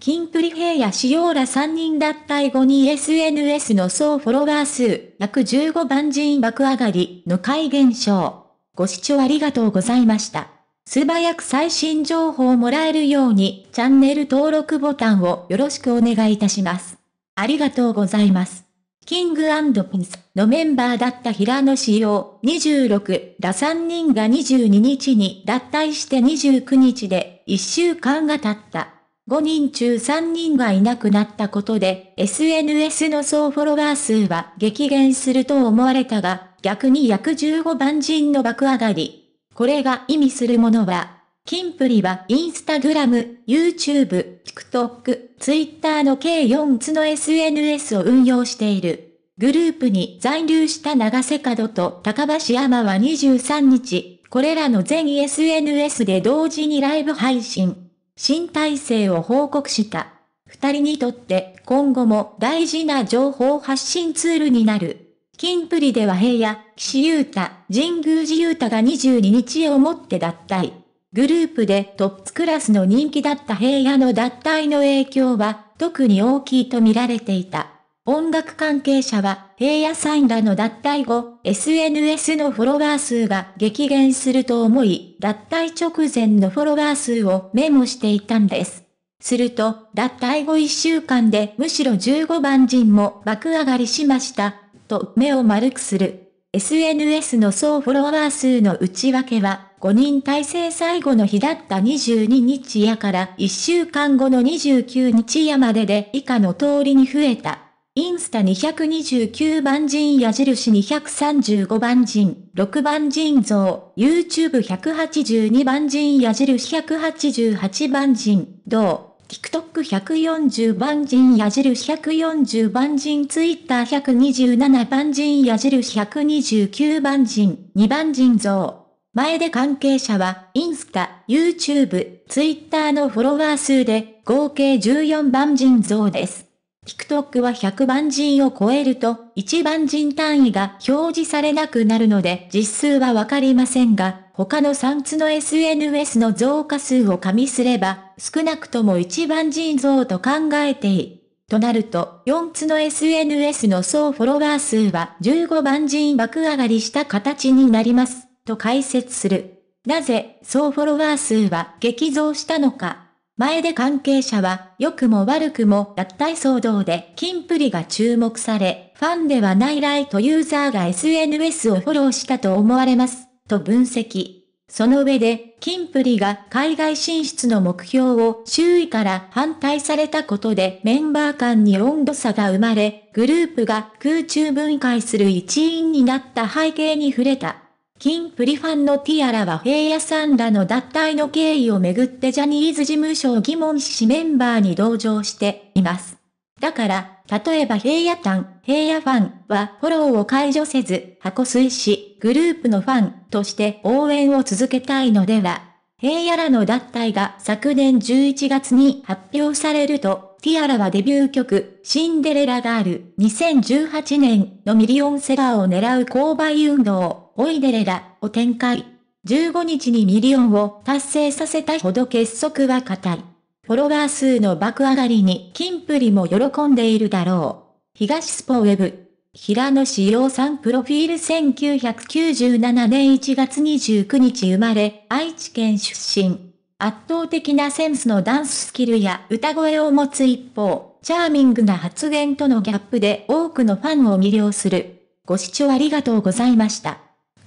キンプリヘイやシオーラ3人脱退後に SNS の総フォロワー数、約15万人爆上がりの怪現象。ご視聴ありがとうございました。素早く最新情報をもらえるように、チャンネル登録ボタンをよろしくお願いいたします。ありがとうございます。キングピンスのメンバーだった平野志陽26ら3人が22日に脱退して29日で1週間が経った。5人中3人がいなくなったことで、SNS の総フォロワー数は激減すると思われたが、逆に約15万人の爆上がり。これが意味するものは、キンプリはインスタグラム、YouTube、TikTok、Twitter の計4つの SNS を運用している。グループに残留した長瀬角と高橋山は23日、これらの全 SNS で同時にライブ配信。新体制を報告した。二人にとって今後も大事な情報発信ツールになる。金プリでは平野、岸優太、神宮寺優太が22日をもって脱退。グループでトップクラスの人気だった平野の脱退の影響は特に大きいと見られていた。音楽関係者は、平野さんらの脱退後、SNS のフォロワー数が激減すると思い、脱退直前のフォロワー数をメモしていたんです。すると、脱退後1週間でむしろ15番人も爆上がりしました、と目を丸くする。SNS の総フォロワー数の内訳は、5人体制最後の日だった22日夜から1週間後の29日夜までで以下の通りに増えた。インスタ229番人矢印235番人、6番人像、YouTube182 番人矢印188番人、同、TikTok140 番人矢印140番人 Twitter127 番人矢印129番人、2番人像。前で関係者は、インスタ、YouTube、Twitter のフォロワー数で、合計14番人像です。TikTok は100万人を超えると、1万人単位が表示されなくなるので、実数はわかりませんが、他の3つの SNS の増加数を加味すれば、少なくとも1万人増と考えていい。となると、4つの SNS の総フォロワー数は15万人爆上がりした形になります、と解説する。なぜ、総フォロワー数は激増したのか。前で関係者は、良くも悪くも脱退騒動で金プリが注目され、ファンではないライトユーザーが SNS をフォローしたと思われます、と分析。その上で、金プリが海外進出の目標を周囲から反対されたことでメンバー間に温度差が生まれ、グループが空中分解する一因になった背景に触れた。金プリファンのティアラは平野さんらの脱退の経緯をめぐってジャニーズ事務所を疑問視しメンバーに同情しています。だから、例えば平野ン、平野ファンはフォローを解除せず、箱推し、グループのファンとして応援を続けたいのでは、平野らの脱退が昨年11月に発表されると、ティアラはデビュー曲、シンデレラガール2018年のミリオンセラーを狙う購買運動。おいでれらを展開。15日にミリオンを達成させたほど結束は固い。フォロワー数の爆上がりに金プリも喜んでいるだろう。東スポウェブ。平野志陽さんプロフィール1997年1月29日生まれ、愛知県出身。圧倒的なセンスのダンススキルや歌声を持つ一方、チャーミングな発言とのギャップで多くのファンを魅了する。ご視聴ありがとうございました。